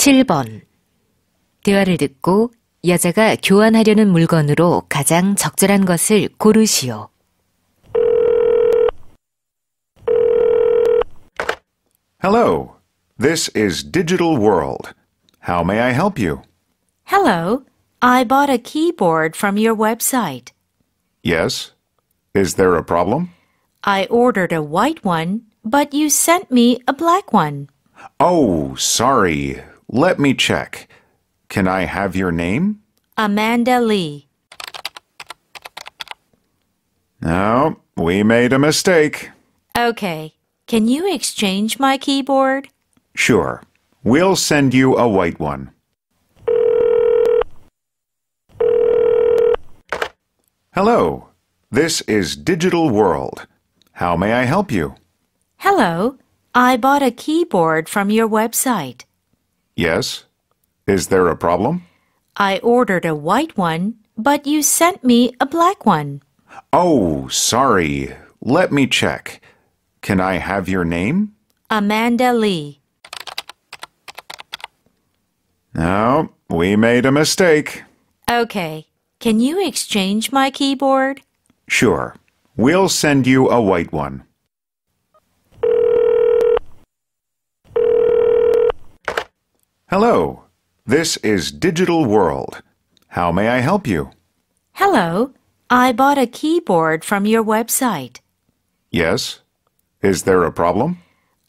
7번. 대화를 듣고 여자가 교환하려는 물건으로 가장 적절한 것을 고르시오. Hello. This is Digital World. How may I help you? Hello. I bought a keyboard from your website. Yes. Is there a problem? I ordered a white one, but you sent me a black one. Oh, sorry. Let me check. Can I have your name? Amanda Lee. No, we made a mistake. Okay. Can you exchange my keyboard? Sure. We'll send you a white one. Hello. This is Digital World. How may I help you? Hello. I bought a keyboard from your website. Yes? Is there a problem? I ordered a white one, but you sent me a black one. Oh, sorry. Let me check. Can I have your name? Amanda Lee. No, we made a mistake. Okay. Can you exchange my keyboard? Sure. We'll send you a white one. Hello, this is Digital World. How may I help you? Hello, I bought a keyboard from your website. Yes, is there a problem?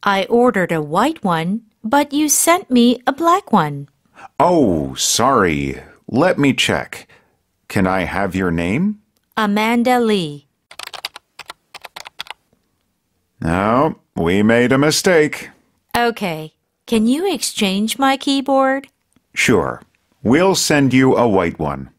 I ordered a white one, but you sent me a black one. Oh, sorry. Let me check. Can I have your name? Amanda Lee. No, we made a mistake. Okay. Can you exchange my keyboard? Sure. We'll send you a white one.